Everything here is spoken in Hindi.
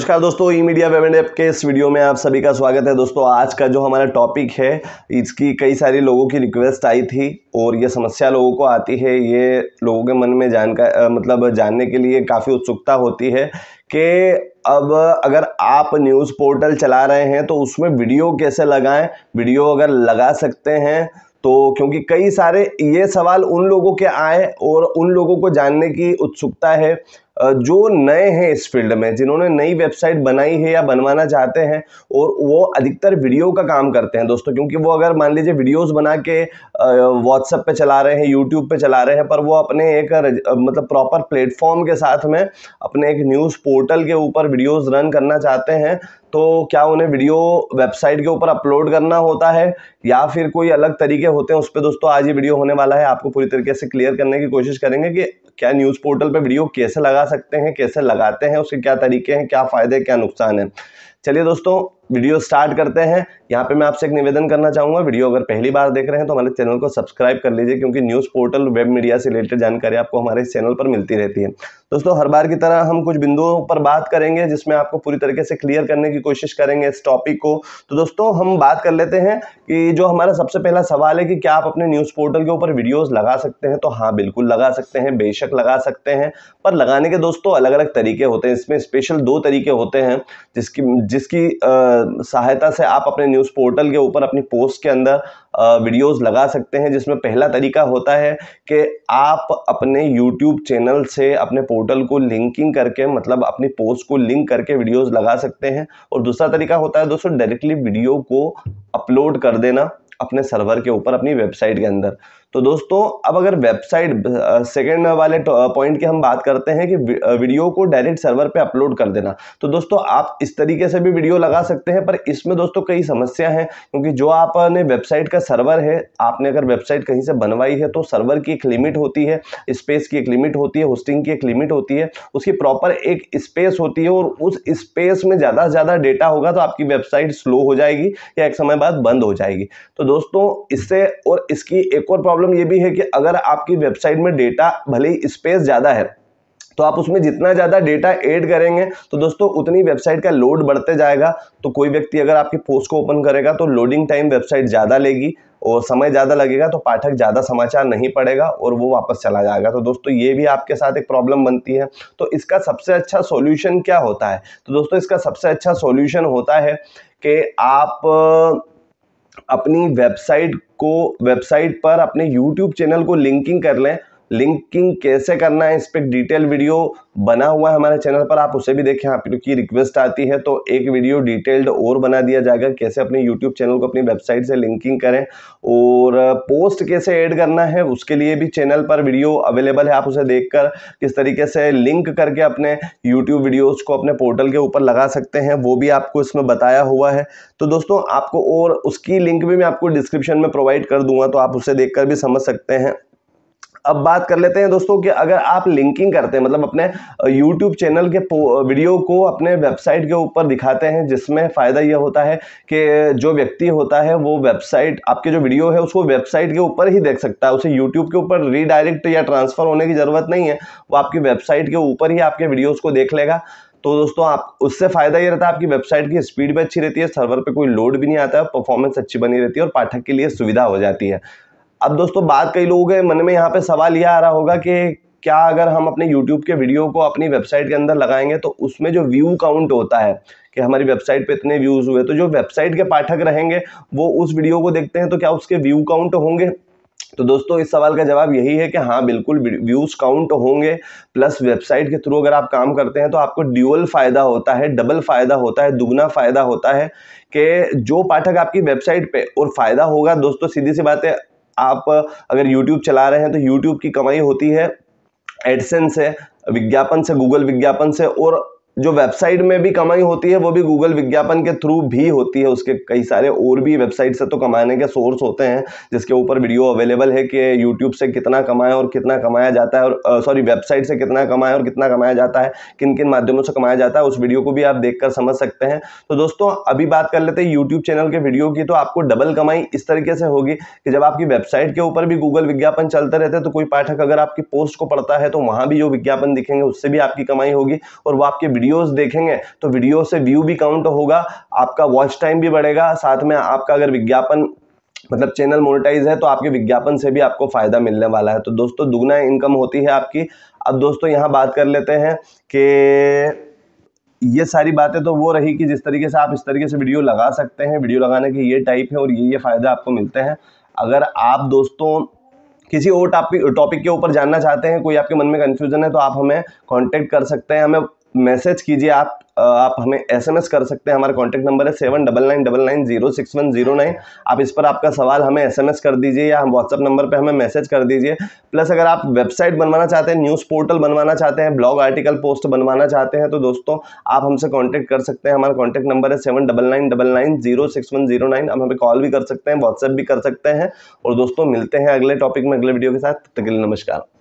नमस्कार दोस्तों E media web and app के इस वीडियो में आप सभी का स्वागत है दोस्तों आज का जो हमारा टॉपिक है इसकी कई सारी लोगों की रिक्वेस्ट आई थी और ये समस्या लोगों को आती है ये लोगों के मन में जानकार मतलब जानने के लिए काफ़ी उत्सुकता होती है कि अब अगर आप न्यूज़ पोर्टल चला रहे हैं तो उसमें वीडियो कैसे लगाएं वीडियो अगर लगा सकते हैं तो क्योंकि कई सारे ये सवाल उन लोगों के आए और उन लोगों को जानने की उत्सुकता है जो नए हैं इस फील्ड में जिन्होंने नई वेबसाइट बनाई है या बनवाना चाहते हैं और वो अधिकतर वीडियो का काम करते हैं दोस्तों क्योंकि वो अगर मान लीजिए वीडियोस बना के व्हाट्सएप पे चला रहे हैं यूट्यूब पे चला रहे हैं पर वो अपने एक मतलब प्रॉपर प्लेटफॉर्म के साथ में अपने एक न्यूज़ पोर्टल के ऊपर वीडियोज रन करना चाहते हैं तो क्या उन्हें वीडियो वेबसाइट के ऊपर अपलोड करना होता है या फिर कोई अलग तरीके होते हैं उस पर दोस्तों आज ये वीडियो होने वाला है आपको पूरी तरीके से क्लियर करने की कोशिश करेंगे कि क्या न्यूज़ पोर्टल पर वीडियो कैसे लगा सकते हैं कैसे लगाते हैं उसके क्या तरीके हैं क्या फ़ायदे क्या नुकसान है चलिए दोस्तों वीडियो स्टार्ट करते हैं यहाँ पे मैं आपसे एक निवेदन करना चाहूँगा वीडियो अगर पहली बार देख रहे हैं तो हमारे चैनल को सब्सक्राइब कर लीजिए क्योंकि न्यूज़ पोर्टल वेब मीडिया से रिलेटेड जानकारी आपको हमारे इस चैनल पर मिलती रहती है दोस्तों हर बार की तरह हम कुछ बिंदुओं पर बात करेंगे जिसमें आपको पूरी तरीके से क्लियर करने की कोशिश करेंगे इस टॉपिक को तो दोस्तों हम बात कर लेते हैं कि जो हमारा सबसे पहला सवाल है कि क्या आप अपने न्यूज़ पोर्टल के ऊपर वीडियोज़ लगा सकते हैं तो हाँ बिल्कुल लगा सकते हैं बेशक लगा सकते हैं पर लगाने के दोस्तों अलग अलग तरीके होते हैं इसमें स्पेशल दो तरीके होते हैं जिसकी जिसकी सहायता से आप अपने न्यूज़ पोर्टल के ऊपर अपनी पोस्ट के अंदर वीडियोस लगा सकते हैं जिसमें पहला तरीका होता है कि आप अपने यूट्यूब चैनल से अपने पोर्टल को लिंकिंग करके मतलब अपनी पोस्ट को लिंक करके वीडियोस लगा सकते हैं और दूसरा तरीका होता है दोस्तों डायरेक्टली वीडियो को अपलोड कर देना अपने सर्वर के ऊपर अपनी वेबसाइट के अंदर तो दोस्तों अब अगर वेबसाइट सेकेंड वाले पॉइंट की हम बात करते हैं कि वीडियो को डायरेक्ट सर्वर पर अपलोड कर देना तो दोस्तों आप इस तरीके से भी वीडियो लगा सकते हैं पर इसमें दोस्तों कई समस्या है क्योंकि जो आपने वेबसाइट का सर्वर है आपने अगर वेबसाइट कहीं से बनवाई है तो सर्वर की एक लिमिट होती है स्पेस की एक लिमिट होती है होस्टिंग की एक लिमिट होती है उसकी प्रॉपर एक स्पेस होती है और उस स्पेस में ज़्यादा से ज़्यादा डेटा होगा तो आपकी वेबसाइट स्लो हो जाएगी या एक समय बाद बंद हो जाएगी तो दोस्तों इससे और इसकी एक और प्रॉब्लम प्रॉब्लम ये भी है कि अगर आपकी वेबसाइट में डेटा भले ही स्पेस ज़्यादा है तो आप उसमें जितना ज़्यादा डेटा ऐड करेंगे तो दोस्तों उतनी वेबसाइट का लोड बढ़ते जाएगा तो कोई व्यक्ति अगर आपकी पोस्ट को ओपन करेगा तो लोडिंग टाइम वेबसाइट ज़्यादा लेगी और समय ज़्यादा लगेगा तो पाठक ज़्यादा समाचार नहीं पड़ेगा और वो वापस चला जाएगा तो दोस्तों ये भी आपके साथ एक प्रॉब्लम बनती है तो इसका सबसे अच्छा सोल्यूशन क्या होता है तो दोस्तों इसका सबसे अच्छा सोल्यूशन होता है कि आप अपनी वेबसाइट को वेबसाइट पर अपने यूट्यूब चैनल को लिंकिंग कर लें लिंकिंग कैसे करना है इस पर डिटेल वीडियो बना हुआ है हमारे चैनल पर आप उसे भी देखें आप की रिक्वेस्ट आती है तो एक वीडियो डिटेल्ड और बना दिया जाएगा कैसे अपने यूट्यूब चैनल को अपनी वेबसाइट से लिंकिंग करें और पोस्ट कैसे ऐड करना है उसके लिए भी चैनल पर वीडियो अवेलेबल है आप उसे देख कर किस तरीके से लिंक करके अपने यूट्यूब वीडियोज़ को अपने पोर्टल के ऊपर लगा सकते हैं वो भी आपको इसमें बताया हुआ है तो दोस्तों आपको और उसकी लिंक भी मैं आपको डिस्क्रिप्शन में प्रोवाइड कर दूंगा तो आप उसे देख भी समझ सकते हैं अब बात कर लेते हैं दोस्तों कि अगर आप लिंकिंग करते हैं मतलब अपने यूट्यूब चैनल के वीडियो को अपने वेबसाइट के ऊपर दिखाते हैं जिसमें फ़ायदा यह होता है कि जो व्यक्ति होता है वो वेबसाइट आपके जो वीडियो है उसको वेबसाइट के ऊपर ही देख सकता है उसे यूट्यूब के ऊपर रीडायरेक्ट या ट्रांसफ़र होने की ज़रूरत नहीं है वो आपकी वेबसाइट के ऊपर ही आपके वीडियोज़ को देख लेगा तो दोस्तों आप उससे फ़ायदा ये रहता है आपकी वेबसाइट की स्पीड भी अच्छी रहती है सर्वर पर कोई लोड भी नहीं आता परफॉर्मेंस अच्छी बनी रहती है और पाठक के लिए सुविधा हो जाती है अब दोस्तों बात कई लोगों के मन में यहाँ पे सवाल यह आ रहा होगा कि क्या अगर हम अपने YouTube के वीडियो को अपनी वेबसाइट के अंदर लगाएंगे तो उसमें जो व्यू काउंट होता है कि हमारी वेबसाइट पे इतने व्यूज़ हुए तो जो वेबसाइट के पाठक रहेंगे वो उस वीडियो को देखते हैं तो क्या उसके व्यू काउंट होंगे तो दोस्तों इस सवाल का जवाब यही है कि हाँ बिल्कुल व्यूज़ काउंट होंगे प्लस वेबसाइट के थ्रू अगर आप काम करते हैं तो आपको ड्यूअल फ़ायदा होता है डबल फ़ायदा होता है दुगना फ़ायदा होता है कि जो पाठक आपकी वेबसाइट पे और फ़ायदा होगा दोस्तों सीधी सी बात है आप अगर यूट्यूब चला रहे हैं तो यूट्यूब की कमाई होती है एडसेंस है विज्ञापन से गूगल विज्ञापन से और जो वेबसाइट में भी कमाई होती है वो भी गूगल विज्ञापन के थ्रू भी होती है उसके कई सारे और भी वेबसाइट से तो कमाने के सोर्स होते हैं जिसके ऊपर वीडियो अवेलेबल है कि यूट्यूब से कितना कमाया और कितना कमाया जाता है और सॉरी वेबसाइट से कितना कमाया और कितना कमाया जाता है किन किन माध्यमों से कमाया जाता है उस वीडियो को भी आप देख कर समझ सकते हैं तो दोस्तों अभी बात कर लेते हैं यूट्यूब चैनल के वीडियो की तो आपको डबल कमाई इस तरीके से होगी कि जब आपकी वेबसाइट के ऊपर भी गूगल विज्ञापन चलते रहते हैं तो कोई पाठक अगर आपकी पोस्ट को पढ़ता है तो वहाँ भी जो विज्ञापन दिखेंगे उससे भी आपकी कमाई होगी और वो आपके वीडियोस देखेंगे तो वीडियो से व्यू भी काउंट होगा आपका वॉच टाइम भी बढ़ेगा साथ में आपका अगर विज्ञापन मतलब चैनल मोनेटाइज है तो आपके विज्ञापन से भी आपको फ़ायदा मिलने वाला है तो दोस्तों दुगना इनकम होती है आपकी अब दोस्तों यहाँ बात कर लेते हैं कि ये सारी बातें तो वो रही कि जिस तरीके से आप इस तरीके से वीडियो लगा सकते हैं वीडियो लगाने के ये टाइप है और ये ये फ़ायदे आपको मिलते हैं अगर आप दोस्तों किसी और टॉपिक टॉपिक के ऊपर जानना चाहते हैं कोई आपके मन में कंफ्यूजन है तो आप हमें कांटेक्ट कर सकते हैं हमें मैसेज कीजिए आप आप हमें एसएमएस कर सकते हैं हमारा कॉन्टैक्ट नंबर है seven double nine double nine zero six one zero nine आप इस पर आपका सवाल हमें एसएमएस कर दीजिए या हम व्हाट्सअप नंबर पे हमें मैसेज कर दीजिए प्लस अगर आप वेबसाइट बनवाना चाहते हैं न्यूज़ पोर्टल बनवाना चाहते हैं ब्लॉग आर्टिकल पोस्ट बनवाना चाहते हैं तो दोस्तों आप हमसे कॉन्टैक्ट कर सकते हैं हमारा कॉन्टैक्ट नंबर है seven double nine double nine zero six one zero nine हम हमें कॉल भी कर सकते हैं व्हाट्सअप भी कर सकते हैं और दोस्तों मिलते हैं अगले टॉपिक में अगले वीडियो के साथ तक नमस्कार